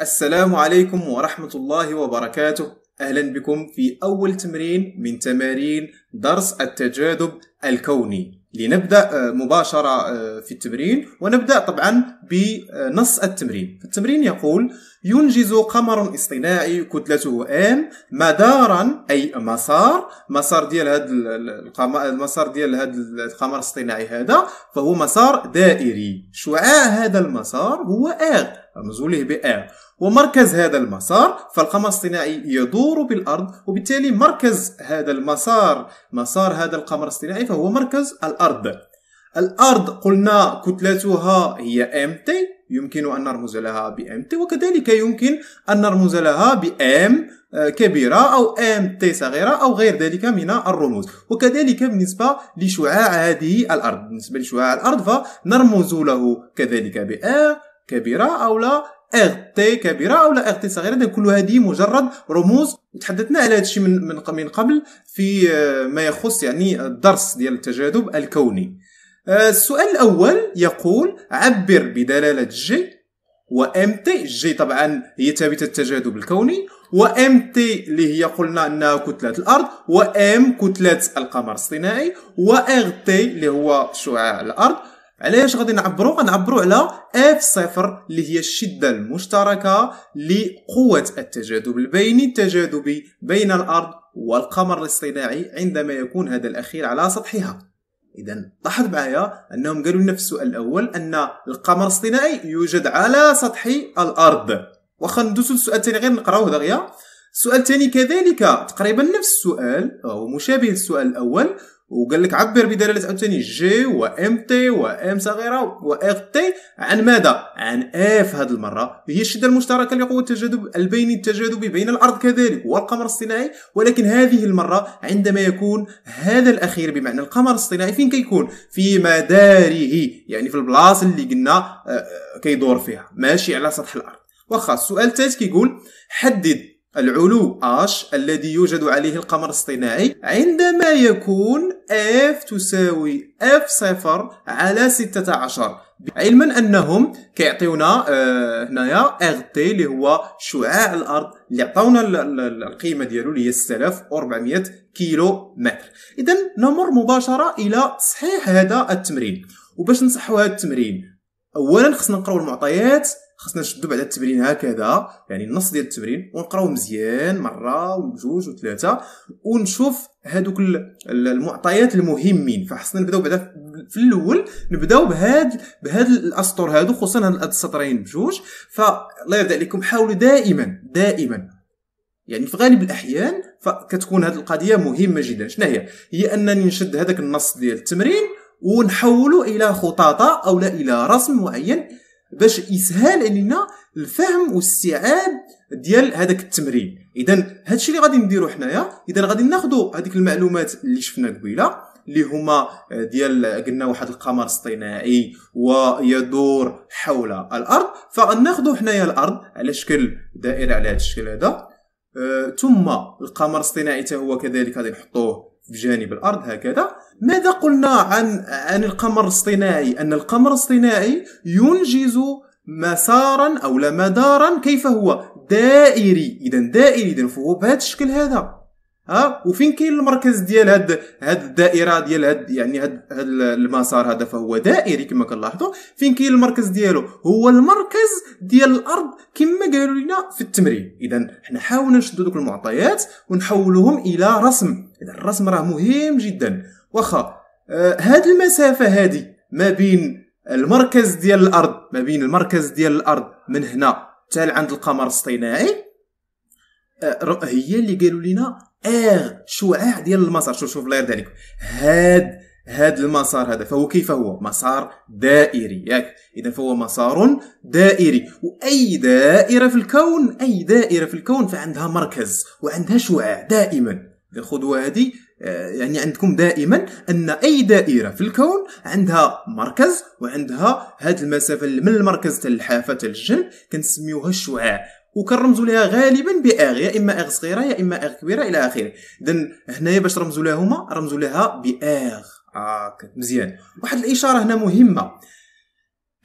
السلام عليكم ورحمة الله وبركاته أهلا بكم في أول تمرين من تمارين درس التجاذب الكوني لنبدأ آه، مباشرة آه، في التمرين ونبدأ طبعا بنص التمرين التمرين يقول ينجز قمر اصطناعي كتلته ام مدارا اي مسار مسار ديال هذا القمر المسار ديال هذا القمر الاصطناعي هذا فهو مسار دائري شعاع هذا المسار هو ار رمزوا له ب ومركز هذا المسار فالقمر الصناعي يدور بالأرض وبالتالي مركز هذا المسار مسار هذا القمر الصناعي فهو مركز الأرض الأرض قلنا كتلتها هي MT يمكن أن نرمز لها ب MT وكذلك يمكن أن نرمز لها ب M آه، كبيرة أو MT صغيرة أو غير ذلك من الرموز وكذلك بالنسبة لشعاع هذه الأرض بالنسبة لشعاع الأرض فنرمز له كذلك ب كبيرة أو لا اغ تي كبيره او اغ تي صغيره كل هذه مجرد رموز وتحدثنا على هذا الشيء من من قبل في آه، ما يخص يعني الدرس ديال التجاذب الكوني آه، السؤال الاول يقول عبر بدلاله جي وام تي جي طبعا هي ثابته التجاذب الكوني وام تي اللي هي قلنا انها كتله الارض وام كتله القمر الصناعي واغ تي اللي هو شعاع الارض علاش غادي نعبرو غنعبرو على اف صفر اللي هي الشده المشتركه لقوه التجاذب البيني التجاذبي بين الارض والقمر الاصطناعي عندما يكون هذا الاخير على سطحها اذا لاحظ معايا انهم قالوا لنا في السؤال الاول ان القمر الاصطناعي يوجد على سطح الارض واخا ندوزو للسؤال الثاني غير نقراوه دغيا السؤال الثاني كذلك تقريبا نفس السؤال او مشابه للسؤال الاول وقال لك عبر بدلالة عاوتاني جي وام تي وام صغيرة اف تي عن ماذا؟ عن اف هذه المرة هي الشدة المشتركة لقوة التجاذب البيني التجاذبي بين الارض كذلك والقمر الصناعي ولكن هذه المرة عندما يكون هذا الاخير بمعنى القمر الصناعي فين كيكون؟ في مداره يعني في البلاصة اللي قلنا آه، آه، كيدور فيها ماشي على سطح الارض واخا السؤال الثالث كيقول حدد العلو H الذي يوجد عليه القمر الاصطناعي عندما يكون F تساوي f صفر على 16 علما انهم كيعطيونا آه، هنايا اغ تي اللي هو شعاع الارض اللي عطاونا القيمه ديالو اللي هي 6400 كيلو متر اذا نمر مباشره الى تصحيح هذا التمرين وباش نصحوا هذا التمرين اولا خصنا نقراو المعطيات خصنا نشدو بعد التمرين هكذا يعني النص ديال التمرين ونقراو مزيان مره وجوج وثلاثه ونشوف هادوك المعطيات المهمين فخصنا نبداو بعدا في الاول نبداو بهاد بهاد الاسطر هادو خصوصا هاد السطرين بجوج فالله يرضى عليكم حاولوا دائما دائما يعني في غالب الاحيان فكتكون هذه القضيه مهمه جدا شنو هي هي انني نشد هذاك النص ديال التمرين ونحوله الى خطاطه او لا الى رسم معين باش يسهل علينا الفهم والاستيعاب ديال هذاك التمرين اذا هادشي اللي غادي نديرو حنايا اذا غادي ناخذ هذيك المعلومات اللي شفنا قبيله اللي هما آه، ديال قلنا واحد القمر اصطناعي ويدور حول الارض فغناخذوا حنايا الارض على شكل دائره على هذا الشكل هذا أه ثم القمر الاصطناعي حتى هو كذلك غادي نحطوه بجانب الارض هكذا ماذا قلنا عن عن القمر الاصطناعي ان القمر الاصطناعي ينجز مسارا او لا مدارا كيف هو دائري اذا دائري اذا فهو بهذا الشكل هذا ها وفين كاين المركز ديال هاد هاد الدائره ديال هاد يعني هاد, هاد المسار هذا فهو دائري كما كنلاحظوا فين كاين المركز ديالو هو المركز ديال الارض كما قالوا لنا في التمرين اذا حنا حاولنا نشدو دوك المعطيات ونحولوهم الى رسم اذا الرسم راه مهم جدا واخا آه هاد المسافه هادي ما بين المركز ديال الارض ما بين المركز ديال الارض من هنا حتى لعند القمر الصناعي آه، هي اللي قالوا لنا اغ شعاع ديال المسار شوف شوف الله يرضي عليكم هاد هذا المسار هذا فهو كيف هو مسار دائري ياك اذا فهو مسار دائري واي دائره في الكون اي دائره في الكون فعندها مركز وعندها شعاع دائما خذوا هذه آه، يعني عندكم دائما ان اي دائره في الكون عندها مركز وعندها هذه المسافه اللي من المركز حتى الحافه حتى الجن كنسميوها الشعاع وكنرمزوا لها غالبا باغ يا اما اغ صغيره يا اما اغ كبيره الى اخره اذا هنايا باش رمزوا لها هما رمزوا لها باغ اه مزيان واحد الاشاره هنا مهمه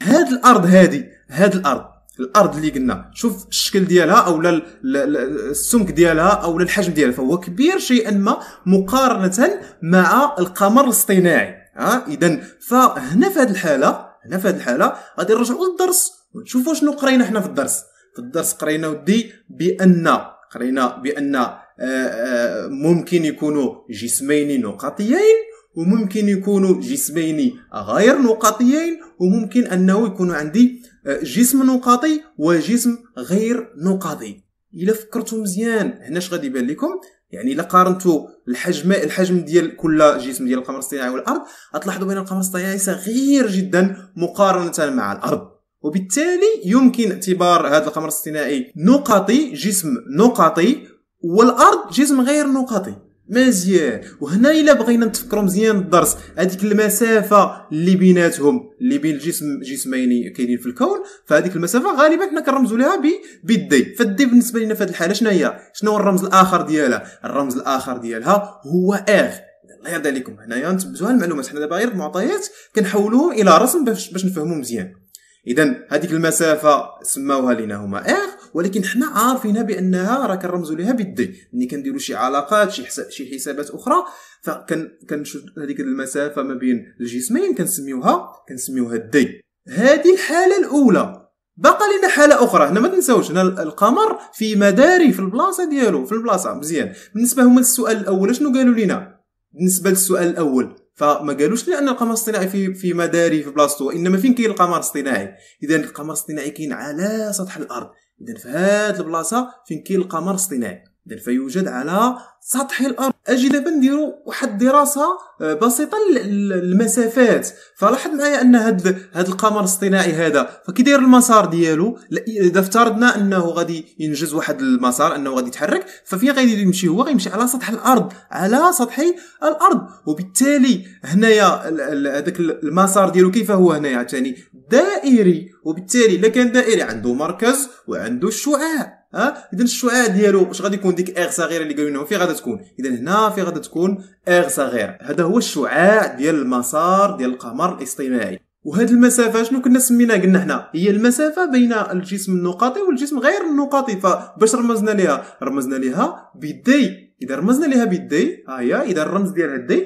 هاد الارض هادي هاد الارض الارض اللي قلنا شوف الشكل ديالها او لا السمك ديالها او لا الحجم ديالها فهو كبير شيئا ما مقارنه مع القمر الاصطناعي ها آه، اذا فهنا في هذه الحاله هنا في هذه الحاله غادي نرجعوا للدرس ونشوفوا شنو قرينا حنا في الدرس في الدرس قرينا ودي بان قرينا بان آه، آه، ممكن يكونوا جسمين نقطيين وممكن يكونوا جسمين غير نقطيين وممكن انه يكون عندي آه، جسم نقطي وجسم غير نقطي الا فكرتوا مزيان هنا اش غادي يبان لكم يعني الا قارنتوا الحجم الحجم ديال كل جسم ديال القمر الصناعي والارض غتلاحظوا بان القمر الصناعي صغير جدا مقارنه مع الارض وبالتالي يمكن اعتبار هذا القمر الصناعي نقطي جسم نقطي والارض جسم غير نقطي مزيان وهنا الا بغينا نتفكروا مزيان الدرس هذيك المسافه اللي بيناتهم اللي بين الجسم جسمين كاينين في الكون فهذيك المسافه غالبا حنا كنرمزوا لها بالدي فالدي بالنسبه لنا في هذه الحاله شنو هي شنو الرمز الاخر ديالها الرمز الاخر ديالها هو اغ الله يرضي عليكم هنايا نثبتوا المعلومات حنا دابا غير المعطيات كنحولوهم الى رسم باش باش نفهموا مزيان اذا هذيك المسافه سماوها لينا هما اغ ولكن حنا عارفين بانها راه كنرمزوا لها بالدي ملي كنديروا شي علاقات شي حساب شي حسابات اخرى فكنشوف هذيك المسافه ما بين الجسمين كنسميوها كنسميوها الدي هذه الحاله الاولى بقى لنا حاله اخرى هنا ما تنساوش هنا القمر في مداري في البلاصه ديالو في البلاصه مزيان بالنسبه هما للسؤال الاول شنو قالوا لنا بالنسبه للسؤال الاول فما قالوش لان القمر الاصطناعي في في مداري في بلاصتو وانما فين كاين القمر الاصطناعي اذا القمر الاصطناعي كاين على سطح الارض اذا في هذه البلاصه فين كاين القمر الاصطناعي فيوجد على سطح الارض اجي دابا نديرو واحد الدراسه آه، بسيطه للمسافات فلاحظ معايا ان هاد هاد القمر الاصطناعي هذا فكيداير المسار ديالو اذا افترضنا انه غادي ينجز واحد المسار انه غادي يتحرك ففين غادي يمشي هو غيمشي على سطح الارض على سطح الارض وبالتالي هنايا هذاك المسار ديالو كيف هو هنايا عاوتاني دائري وبالتالي الا كان دائري عنده مركز وعنده الشعاع ها اذا الشعاع ديالو واش غادي يكون ديك اغ صغيره اللي قالوا فين غادي تكون اذا هنا فين غادي تكون اغ صغيره هذا هو الشعاع ديال المسار ديال القمر الاصطناعي وهاد المسافه شنو كنا سميناها قلنا حنا هي المسافه بين الجسم النقطي والجسم غير النقطي فباش رمزنا ليها رمزنا ليها بدي اذا رمزنا لها بالدي ها هي اذا الرمز ديالها الدي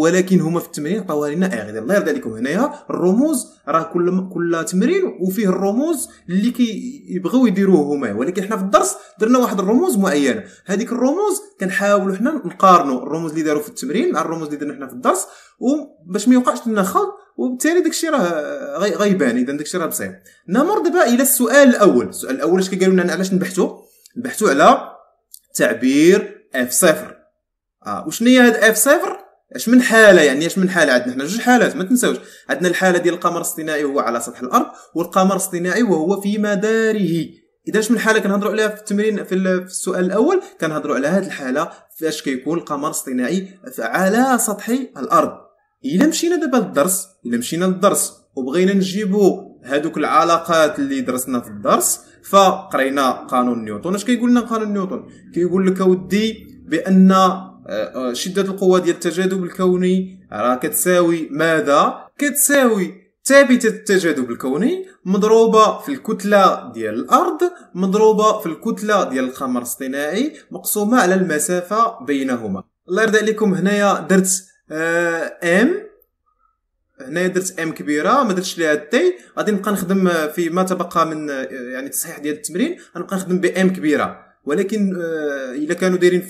ولكن هما في التمرين عطاوها لنا اغ الله يرضي عليكم هنايا الرموز راه كل كل تمرين وفيه الرموز اللي كيبغيو يديروه هما ولكن حنا في الدرس درنا واحد الرموز معينه هذيك الرموز كنحاولوا حنا نقارنوا الرموز اللي داروا في التمرين مع الرموز اللي درنا حنا في الدرس وباش ما يوقعش لنا خلط وبالتالي داكشي راه غيبان اذا داكشي راه بسيط نمر دابا الى السؤال الاول السؤال الاول اش كيقالوا لنا علاش نبحثوا نبحثوا على تعبير اف صفر اه وشنو هي هاد اف صفر اش من حاله يعني اش من حاله عندنا حنا جوج حالات ما تنساوش عندنا الحاله ديال القمر الاصطناعي وهو على سطح الارض والقمر الاصطناعي وهو في مداره اذا اش من حاله كنهضروا عليها في التمرين في السؤال الاول كنهضروا على هاد الحاله فاش كيكون القمر الاصطناعي على سطح الارض الا مشينا دابا للدرس الا مشينا للدرس وبغينا نجيبوا هادوك العلاقات اللي درسنا في الدرس فقرينا قانون نيوتن اش كيقول لنا قانون نيوتن كيقول لك اودي بان آه، آه، شده القوه ديال التجاذب الكوني راه كتساوي ماذا كتساوي ثابتة التجاذب الكوني مضروبة في الكتلة ديال الأرض مضروبة في الكتلة ديال القمر الصناعي مقسومة على المسافة بينهما الله يرضى عليكم هنايا درت آه ام هنايا درت ام كبيره ما درتش ليها تي غادي نبقى نخدم في ما تبقى من يعني التصحيح ديال التمرين غنبقى نخدم بام كبيره ولكن آه، الا كانوا دايرين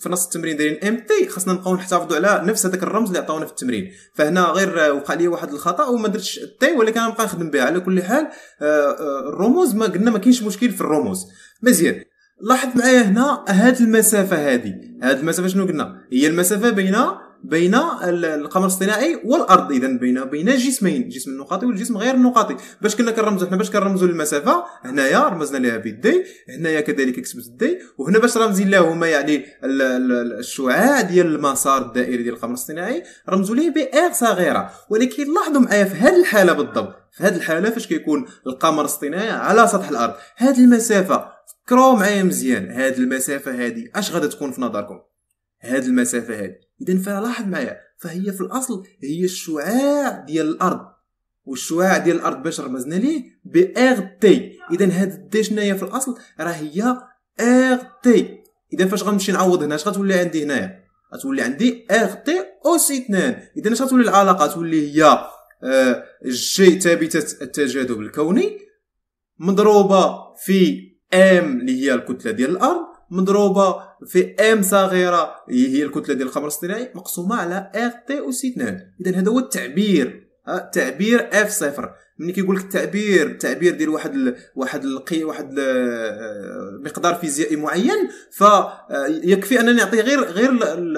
في نص التمرين دايرين ام تي خاصنا نبقاو نحتفظوا على نفس هذاك الرمز اللي عطاونا في التمرين فهنا غير وقع لي واحد الخطا وما درتش تي ولكن غنبقى نخدم بها على كل حال آه، آه، الرموز ما قلنا ما كاينش مشكل في الرموز مزيان لاحظ معايا هنا هاد المسافه هذه هاد المسافه شنو قلنا هي المسافه بين بين القمر الصناعي والارض اذا بين بين جسمين جسم النقاطي والجسم غير النقاطي باش كنا كنرمزوا حنا باش كنرمزوا للمسافه هنايا رمزنا لها بالدي هنايا كذلك كسبت الدي وهنا باش رمزي له هما يعني الشعاع ديال المسار الدائري ديال القمر الصناعي رمزوا ليه بار صغيره ولكن لاحظوا معايا في هذه الحاله بالضبط في هذه الحاله فاش كيكون القمر الصناعي على سطح الارض هذه المسافه فكروا معايا مزيان هذه المسافه هذه اش غادا تكون في نظركم هذه المسافه هذه اذا فلاحظ معايا فهي في الاصل هي الشعاع ديال الارض والشعاع ديال الارض باش رمزنا ليه بار تي اذا هاد الدي شناهي في الاصل راه هي ار تي اذا فاش غنمشي نعوض هنا اش غتولي عندي هنايا غتولي عندي ار تي او 2 اذا اش غتولي العلاقه تولي هي جي آه، ثابته التجاذب الكوني مضروبه في ام اللي هي الكتله ديال الارض مضروبه في ام صغيره هي الكتله ديال القمر الاصطناعي مقسومه على ار تي اس 2 اذا هذا هو التعبير تعبير اف صفر ملي كيقول لك التعبير التعبير ديال واحد ال واحد ال واحد ال آه، مقدار فيزيائي معين فيكفي آه، انني نعطي غير غير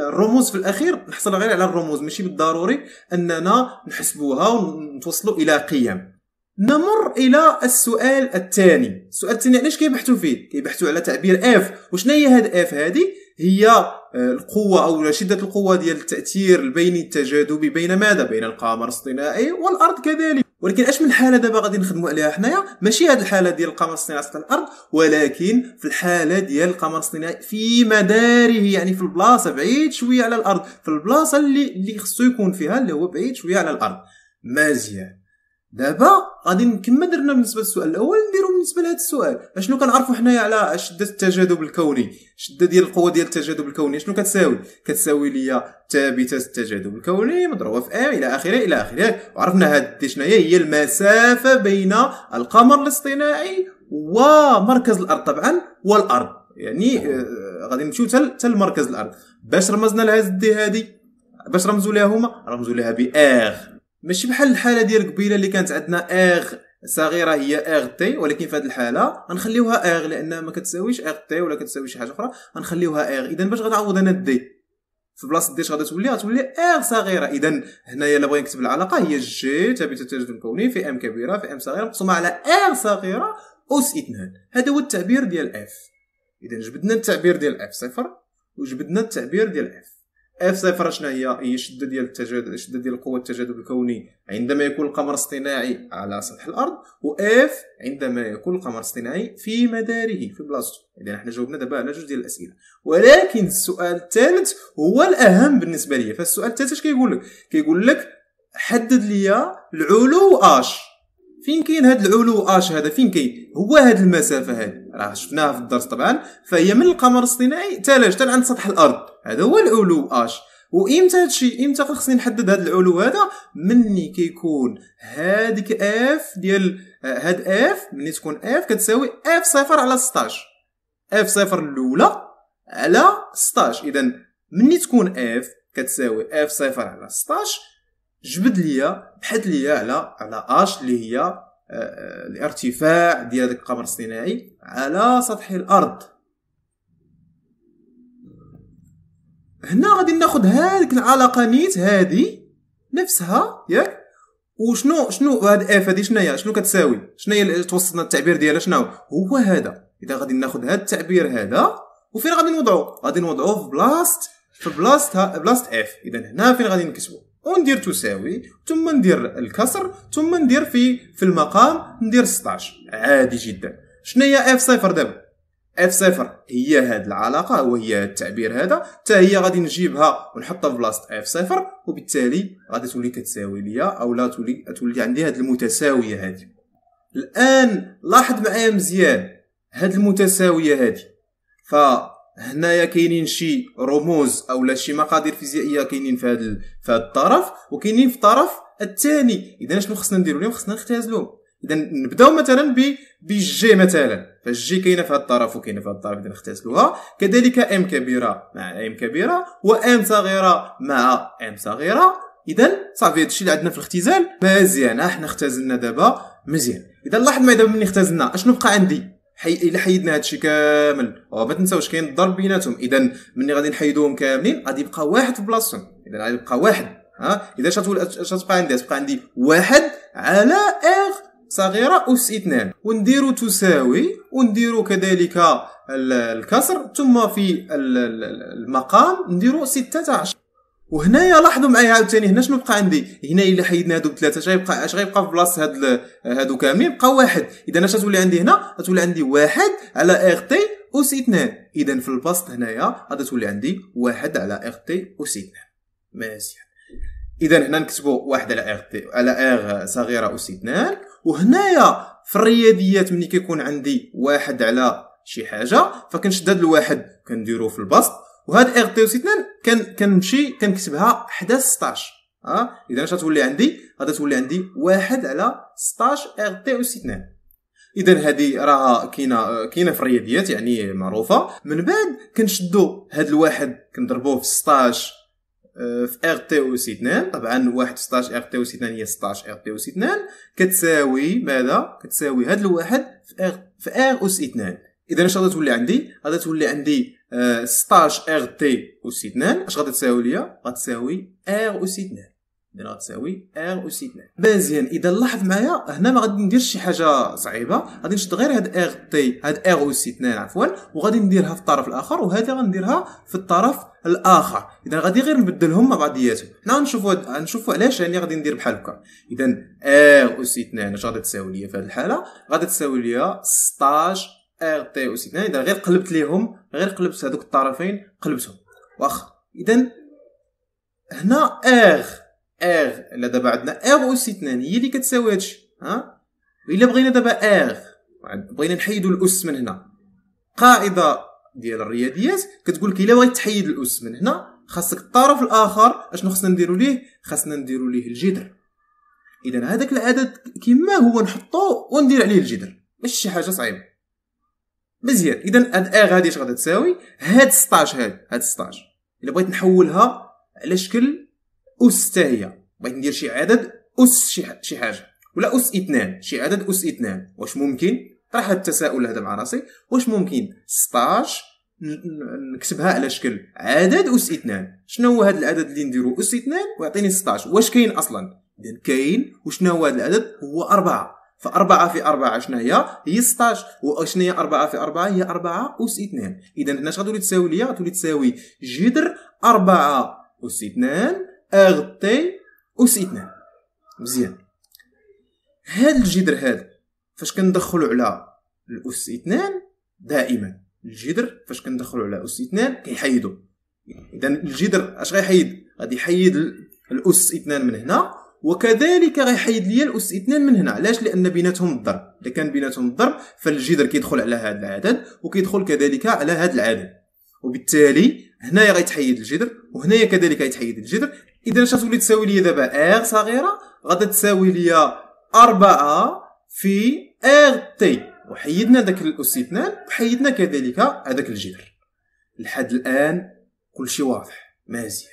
الرموز في الاخير نحصل غير على الرموز ماشي بالضروري اننا نحسبوها ونتوصلوا الى قيم نمر الى السؤال الثاني السؤال الثاني علاش كيبحثوا فيه كيبحثوا على تعبير اف وشنا هي هاد اف هذه هي آه، القوة أو شدة القوة ديال التأثير البيني التجاذبي بين ماذا؟ بين القمر الصناعي والأرض كذلك ولكن اش من حاله دابا غادي نخدموا عليها حنايا ماشي هاد الحاله ديال القمر الصناعي على الارض ولكن في الحاله ديال القمر الصناعي في مداره يعني في البلاصه بعيد شويه على الارض في البلاصه اللي اللي خصو يكون فيها اللي هو بعيد شويه على الارض مزيان دابا غادي كما درنا بالنسبه للسؤال الاول نديرو بالنسبه لهذا السؤال اشنو كنعرفوا حنايا على شده التجاذب الكوني الشده ديال القوه ديال التجاذب الكوني شنو كتساوي كتساوي ليا ثابته التجاذب الكوني مضروبه في ام الى اخره الى اخره وعرفنا هاد شنو هي هي المسافه بين القمر الاصطناعي ومركز الارض طبعا والارض يعني آه، غادي نمشيو حتى المركز الارض باش رمزنا لهذه هذه باش رمزوا لها هما رمزوا لها باغ ماشي بحال الحاله ديال قبيله اللي كانت عندنا اغ صغيره هي اغ تي ولكن في هذه الحاله غنخليوها اغ لانها ما كتساويش اغ تي ولا كتساوي شي حاجه اخرى غنخليوها اغ اذا باش غنعوض انا دي في بلاصه ديش غادي تولي غتولي اغ صغيره اذا هنايا الا بغينا نكتب العلاقه هي جي ثابته التجاذب الكوني في ام كبيره في ام صغيره مقسومه على اغ صغيره اس اثنان هذا هو التعبير ديال اف اذا جبدنا التعبير ديال اف صفر وجبدنا التعبير ديال اف اف صفر شنو هي هي الشده ديال التجاذب الشده ديال القوه التجاذب الكوني عندما يكون القمر اصطناعي على سطح الارض واف عندما يكون القمر اصطناعي في مداره في بلاصته اذا حنا جاوبنا دابا على جوج ديال الاسئله ولكن السؤال الثالث هو الاهم بالنسبه ليا فالسؤال الثالث اش كيقول لك كيقول لك حدد ليا العلو اش فين كاين هاد العلو اش هذا فين كاين هو هاد المسافه هذه راه شفناها في الدرس طبعا فهي من القمر الاصطناعي حتى حتى عند سطح الارض هذا هو العلو اش وامتى هادشي امتى خصني نحدد هاد العلو هذا مني كيكون هاديك اف ديال آه، هاد اف ملي تكون اف كتساوي اف صفر على 16 اف صفر الاولى على 16 اذا مني تكون اف كتساوي اف صفر على 16 جبد ليا بحث ليا على على اش اللي هي آه، آه، الارتفاع ديال هذاك القمر الصناعي على سطح الارض هنا غادي ناخذ هذيك العلاقه نيت هذه نفسها ياك وشنو شنو هاد اف شنو شناهي شنو كتساوي شناهي توصلنا التعبير ديالها شنو هو هذا اذا غادي ناخذ هاد التعبير هذا وفين غادي نوضعو غادي نوضعو في بلاست في ها بلاست اف اذا هنا فين غادي نكتبو وندير تساوي ثم ندير الكسر ثم ندير في في المقام ندير 16 عادي جدا شناهي اف صفر دابا اف صفر هي هاد العلاقه وهي هاد التعبير هذا حتى هي غادي نجيبها ونحطها في بلاصه اف صفر وبالتالي غادي تولي كتساوي ليا او لا تولي تولي عندي هاد المتساويه هادي الان لاحظ معايا مزيان هاد المتساويه هادي فهنايا كاينين شي رموز او لا شي مقادير فيزيائيه كاينين في هاد في الطرف وكاينين في الطرف الثاني اذا شنو خصنا نديرو ليهم خصنا نختازلهم اذا نبداو مثلا ب بجي مثلا فالجي كاينه في هذا الطرف وكاينه في هذا الطرف اذا نختزلوها كذلك ام كبيره مع ام كبيره وام صغيره مع ام صغيره اذا صافي هادشي اللي عندنا في الاختزال مزيان ها حنا اختزلنا دابا مزيان اذا لاحظ معايا دابا ملي اختزلنا اشنو بقى عندي حي... الا حيدنا هادشي كامل وما تنساوش كاين الضرب بيناتهم اذا ملي غادي نحيدوهم كاملين غادي يبقى واحد في بلاصتهم اذا غادي يبقى واحد ها اذا شتولي شاتبقى عندي تبقى عندي واحد على اغ صغيرة أس اثنان ونديرو تساوي ونديرو كذلك الكسر ثم في المقام نديرو ستة عشر وهنايا لاحظوا معايا عاوتاني هنا شنو بقى عندي هنا الا حيدنا هادو بثلاثه اش غيبقى اش غيبقى في بلاصه هاد هادو كاملين بقى واحد اذا اش غتولي عندي هنا غتولي عندي واحد على ار تي اس اثنان اذا في البسط هنايا غادي تولي عندي واحد على ار تي اس اثنان مزيان اذا هنا نكتبوا واحد على ار تي على ار صغيره اس اثنان وهنايا في الرياضيات ملي كيكون عندي واحد على شي حاجه فكنشد هاد الواحد كنديرو في البسط وهاد ار تي اس 2 كان كنمشي كنكتبها حدا 16 اه اذا اش غتولي عندي غادا تولي عندي واحد على 16 ار تي اس 2 اذا هذه راه كاينه كاينه في الرياضيات يعني معروفه من بعد كنشدو هاد الواحد كنضربوه في 16 في ار تي او سي 2 طبعا 1 16 ار تي او سي 2 هي 16 ار تي او سي 2 كتساوي ماذا كتساوي هذا الواحد في ار في ار او سي 2 اذا اش غادي تولي عندي غادي تولي عندي 16 ار تي او سي 2 اش غادي تساوي ليا غتساوي ار او سي 2 ديرها تساوي ار او 2 مزيان اذا لاحظ معايا هنا ما غادي نديرش شي حاجه صعيبه غادي نشد غير هاد ار تي هاد ار او 2 عفوا وغادي نديرها في الطرف الاخر وهذه غنديرها في الطرف الاخر اذا غادي غير نبدلهم مع بعضياتهم حنا غنشوفوا غنشوفوا علاش يعني غادي ندير بحال هكا اذا ار او 2 اش غادي تساوي ليا في هذه الحاله غادي تساوي ليا 16 ار تي او 2 اذا غير قلبت ليهم غير قلبت هذوك الطرفين قلبتهم واخا اذا هنا ار ار الا دابا عندنا ار اوس اثنان هي اللي كتساوي هادشي ها الا بغينا دابا ار بغينا نحيدوا الاس من هنا قاعده ديال الرياضيات كتقول لك الا بغيت تحيد الاس من هنا خاصك الطرف الاخر اشنو خصنا نديرو ليه خاصنا نديرو ليه الجدر اذا هذاك العدد كما هو نحطو وندير عليه الجدر ماشي شي حاجه صعيبه مزيان اذا هاد ا غادي اش غادي تساوي هاد 16 هاد هاد 16 الا بغيت نحولها على شكل اس تا هي بغيت ندير شي عدد اس شي, شي حاجه ولا اس اثنان شي عدد اس اثنان واش ممكن طرح هذا التساؤل هذا مع راسي واش ممكن 16 نكتبها على شكل عدد اس اثنان شنو هو هذا العدد اللي نديرو اس اثنان ويعطيني 16 واش كاين اصلا اذا كاين وشنو هو هذا العدد هو 4 فأربعة في أربعة شنو هي؟ هي 16 وشنو هي أربعة في أربعة هي أربعة أس اثنان إذا هنا اش غتولي تساوي ليا؟ غتولي تساوي جذر أربعة أس اثنان اغ تي اس اثنان مزيان هاد الجذر هذا فاش كندخلو على الاس اثنان دائما الجذر فاش كندخلو على اس اثنان كيحيدو اذا الجذر اش غيحيد غادي يحيد الاس اثنان من هنا وكذلك غيحيد ليا الاس اثنان من هنا علاش لان بيناتهم الضرب اذا كان بيناتهم الضرب فالجذر كيدخل على هذا العدد وكيدخل كذلك على هذا العدد وبالتالي هنايا غيتحيد الجذر وهنايا كذلك غيتحيد الجذر اذا اش غتولي تساوي ليا دابا ار صغيره غادا تساوي ليا 4 في ار تي وحيدنا داك الاستثنان وحيدنا كذلك هذاك الجذر لحد الان كلشي واضح مزيان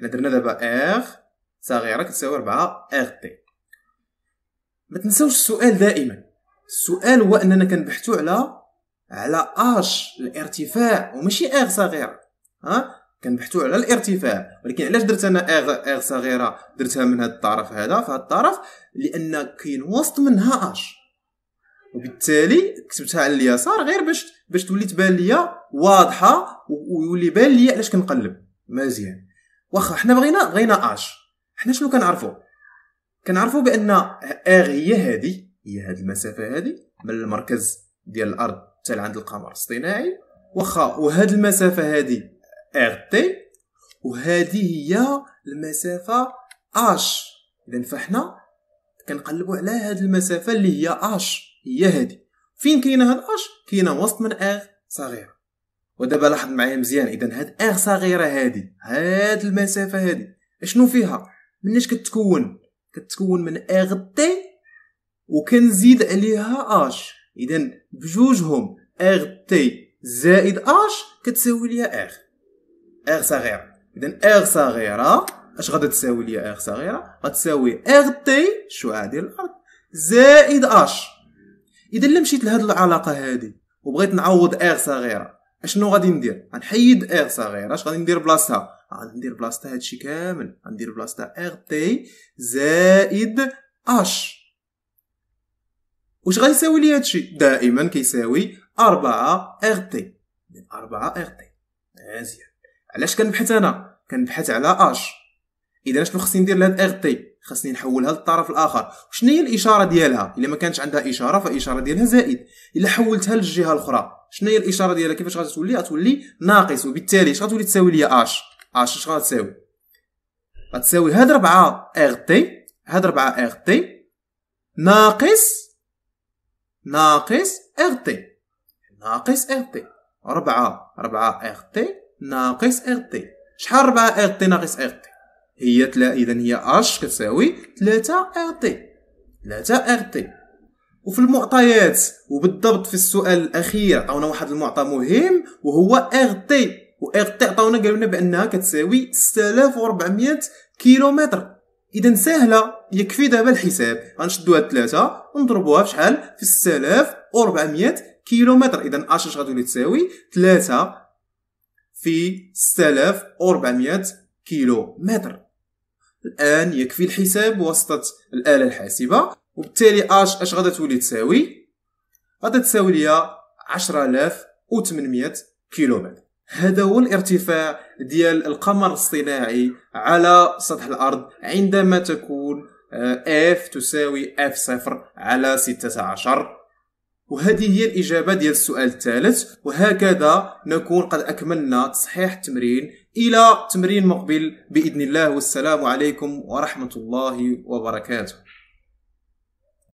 حنا درنا دابا ار صغيره كتساوي 4 ار تي ما تنساوش السؤال دائما السؤال هو اننا كنبحثوا على على اش الارتفاع وماشي ار صغيره ها كنبحثوا على الارتفاع ولكن علاش درت انا اغ اغ صغيره درتها من هذا الطرف هذا فهاد الطرف لان كاين وسط منها اش وبالتالي كتبتها على اليسار غير باش باش تولي تبان ليا واضحه ويولي بان ليا علاش كنقلب مزيان واخا حنا بغينا بغينا اش حنا شنو كنعرفوا كنعرفوا بان اغ هي هذه هي هذه المسافه هذه من المركز ديال الارض حتى لعند القمر الصناعي واخا وهاد المسافه هذه ار تي وهذه هي المسافه اش اذا فاحنا كنقلبوا على هذه المسافه اللي هي اش هي هذه فين كاينه هاد اش كاينه وسط من ار صغيره ودابا لاحظ معايا مزيان اذا هاد ار صغيره هادي هاد المسافه هادي اشنو فيها مناش كتكون كتكون من ار تي وكنزيد عليها اش اذا بجوجهم ار تي زائد اش كتساوي ليا ار ار صغيره اذا ار صغيره اش غادي تساوي ليا ار صغيره غتساوي ار تي الشعاع ديال الارض زائد اش اذا الا مشيت لهاد العلاقه هادي وبغيت نعوض ار صغيره اشنو غادي ندير غنحيد ار صغيره اش غادي ندير بلاصتها غندير بلاصتها هادشي كامل غندير بلاصتها ار تي زائد اش واش غيساوي لي هادشي دائما كيساوي 4 ار تي 4 ار تي مزيان علاش كنبحث انا كنبحث على اش اذا شنو خصني ندير لهاد اغ تي خصني نحولها للطرف الاخر شنو هي الاشاره ديالها الا ما كانتش عندها اشاره فالاشاره ديالها زائد الا حولتها للجهه الاخرى شنو هي الاشاره ديالها كيفاش غتولي غتولي ناقص وبالتالي اش غتولي تساوي ليا اش اش اش غتساوي غتساوي هاد 4 اغ تي هاد 4 اغ تي ناقص ناقص اغ تي ناقص اغ تي 4 4 اغ تي ناقص ار تي شحال 4 ار تي ناقص ار تي هي تلا اذا هي اش كتساوي 3 ار تي 3 ار تي وفي المعطيات وبالضبط في السؤال الاخير عطاونا واحد المعطى مهم وهو ار تي وار تي عطاونا قالوا لنا بانها كتساوي 6400 كيلومتر اذا سهله يكفي دابا الحساب غنشدو هاد 3 ونضربوها في شحال في 6400 كيلومتر اذا اش اش غتولي تساوي 3 في 6400 كيلو متر الآن يكفي الحساب بواسطه الآلة الحاسبة وبالتالي اش اش غادا تولي تساوي غادا تساوي ليا 10800 كيلومتر هذا هو الارتفاع ديال القمر الصناعي على سطح الأرض عندما تكون اف آه، تساوي اف صفر على 16 وهذه هي الإجابة ديال السؤال الثالث وهكذا نكون قد أكملنا تصحيح التمرين إلى تمرين مقبل بإذن الله والسلام عليكم ورحمة الله وبركاته